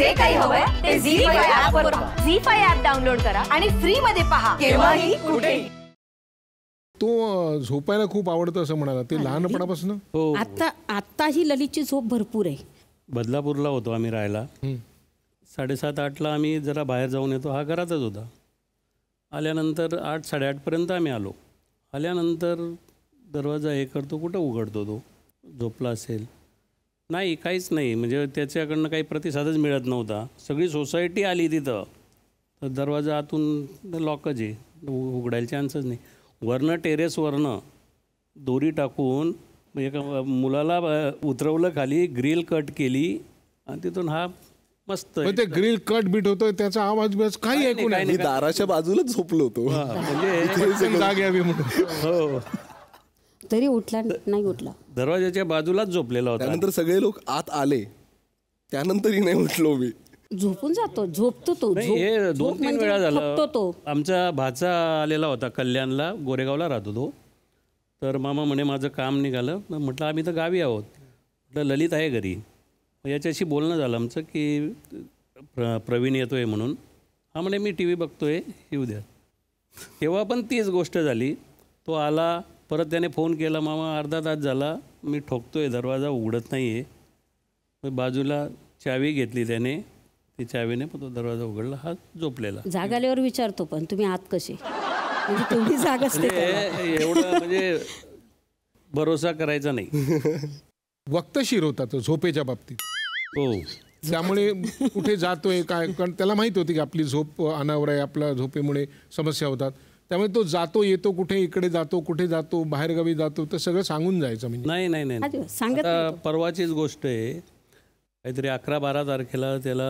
जे ते वर डाउनलोड करा आणि फ्री मध्ये पहा केव्हाही तो झोपायला खूप आवडतं असं म्हणाला ते लहानपणापासून हो. आता आता ही ललितची झोप भरपूर आहे बदलापूरला होतो आम्ही राहायला साडेसात आठला आम्ही जरा बाहेर जाऊन येतो हा घरातच होता आल्यानंतर आठ साडेआठपर्यंत आम्ही आलो आल्यानंतर दरवाजा हे करतो कुठं उघडतो तो झोपला असेल नाही काहीच नाही म्हणजे त्याच्याकडनं काही प्रतिसादच मिळत नव्हता सगळी सोसायटी आली तिथं तर दरवाजा आतून लॉकच आहे उघडायला चान्सच नाही वरनं टेरेसवरनं दोरी टाकून एका मुलाला उतरवलं खाली ग्रिल कट केली आणि तिथून हा मस्त ते ग्रिल कट बीट होतोय त्याचा आवाज बिवाज काही ऐकून दाराच्या बाजूला झोपलो होतो म्हणजे हो तरी उठला नाही उठला दरवाजाच्या बाजूला झोपलेला होता त्यानंतर सगळे लोक आत आले त्यानंतरही नाही उठलो मी झोपून जातो झोपतो तो हे दोन तीन म्हणजे वेळा झालं तो आमचा भाचा आलेला होता कल्याणला गोरेगावला राहतो तो तर मामा म्हणे माझं काम निघालं म्हटलं आम्ही तर गावी आहोत म्हटलं ललित आहे घरी याच्याशी बोलणं झालं आमचं की प्र प्रवीण येतोय म्हणून हा म्हणे मी टी व्ही बघतोय येऊ द्या तेव्हा पण तीच गोष्ट झाली तो आला परत त्याने फोन केला मामा अर्धा तास झाला मी ठोकतोय दरवाजा उघडत नाही आहे बाजूला चावी घेतली त्याने ती चावीने पण तो दरवाजा उघडला हा झोपलेला जागाल्यावर विचारतो पण तुम्ही आत कसे म्हणजे तेवढी जाग म्हणजे एवढं म्हणजे भरोसा करायचा नाही वक्तशीर होता तो झोपेच्या बाबतीत हो त्यामुळे कुठे जातोय काय कारण त्याला माहित होती की आपली झोप अनावर आहे आपल्या झोपेमुळे समस्या होतात त्यामुळे तो जातो येतो कुठे इकडे जातो कुठे जातो बाहेरगावी जातो तर सगळं सांगून जायचं म्हणजे नाही नाही नाही सांगत परवाचीच गोष्ट आहे काहीतरी अकरा बारा तारखेला त्याला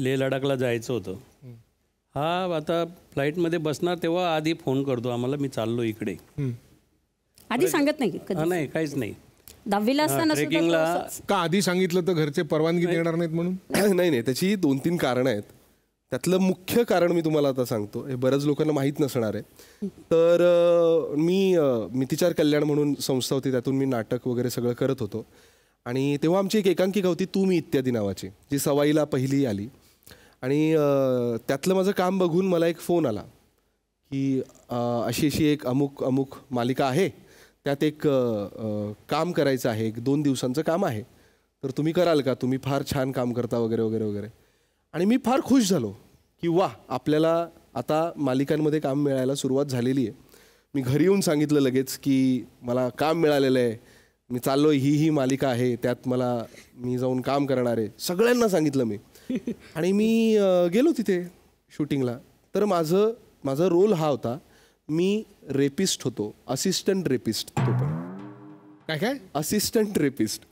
लेह लडाखला जायचं होतं हा आता फ्लाईटमध्ये बसणार तेव्हा आधी फोन करतो आम्हाला मी चाललो इकडे आधी सांगत नाही नाही काहीच नाही दहावीला असताना का आधी सांगितलं तर घरचे परवानगी देणार नाहीत म्हणून नाही नाही त्याची दोन तीन कारण आहेत त्यातलं मुख्य कारण मी तुम्हाला आता सांगतो हे बऱ्याच लोकांना माहीत नसणार आहे तर मी मितिचार कल्याण म्हणून संस्था होती त्यातून मी नाटक वगैरे सगळं करत होतो आणि तेव्हा आमची एक एकांकिका होती तू मी इत्यादी नावाची जी सवाईला पहिली आली आणि त्यातलं माझं काम बघून मला एक फोन आला की अशी अशी एक अमुक अमुक मालिका आहे त्यात एक काम करायचं आहे एक दोन दिवसांचं काम आहे तर तुम्ही कराल का तुम्ही फार छान काम करता वगैरे वगैरे वगैरे आणि मी फार खुश झालो की वा आपल्याला आता मालिकांमध्ये काम मिळायला सुरुवात झालेली आहे मी घरी येऊन सांगितलं लगेच की मला काम मिळालेलं आहे मी चाललो ही ही मालिका आहे त्यात मला मी जाऊन काम करणार आहे सगळ्यांना सांगितलं मी आणि मी गेलो तिथे शूटिंगला तर माझं माझा रोल हा होता मी रेपिस्ट होतो असिस्टंट रेपिस्ट तो पण काय काय असिस्टंट रेपिस्ट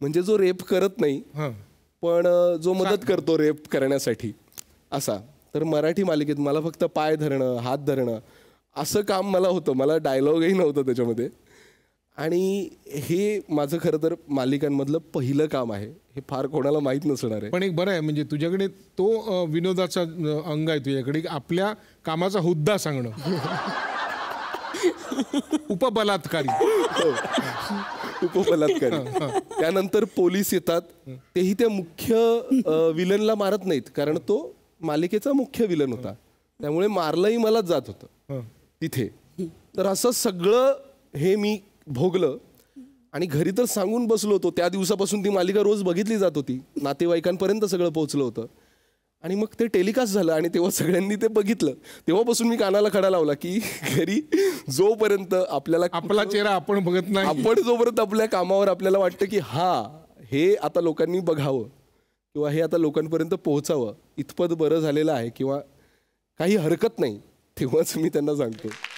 म्हणजे जो रेप करत नाही पण जो मदत करतो रेप करण्यासाठी असा तर मराठी मालिकेत मला फक्त पाय धरणं हात धरणं असं काम मला होतं मला डायलॉगही नव्हतं त्याच्यामध्ये आणि हे माझं खरं तर मालिकांमधलं पहिलं काम आहे हे फार कोणाला माहीत नसणार आहे पण एक बरं आहे म्हणजे तुझ्याकडे तो विनोदाचा अंग आहे तुझ्याकडे आपल्या कामाचा हुद्दा सांगणं उपबलात्कारी हो. बलात्कार त्यानंतर पोलीस येतात तेही त्या मुख्य विलनला मारत नाहीत कारण तो मालिकेचा मुख्य विलन होता त्यामुळे मारलंही मलाच जात होतं तिथे तर असं सगळं हे मी भोगलं आणि घरी तर सांगून बसलो होतो त्या दिवसापासून ती मालिका रोज बघितली जात होती नातेवाईकांपर्यंत सगळं पोहोचलं होतं आणि मग ते टेलिकास्ट झालं आणि तेव्हा सगळ्यांनी ते बघितलं तेव्हापासून मी कानाला खडा लावला की घरी जोपर्यंत आपल्याला आपला चेहरा आपण बघत नाही आपण जोपर्यंत आपल्या कामावर आपल्याला वाटतं की हा हे आता लोकांनी बघावं किंवा हे आता लोकांपर्यंत पोहोचावं इतपत बरं झालेलं आहे किंवा काही हरकत नाही तेव्हाच मी त्यांना सांगतो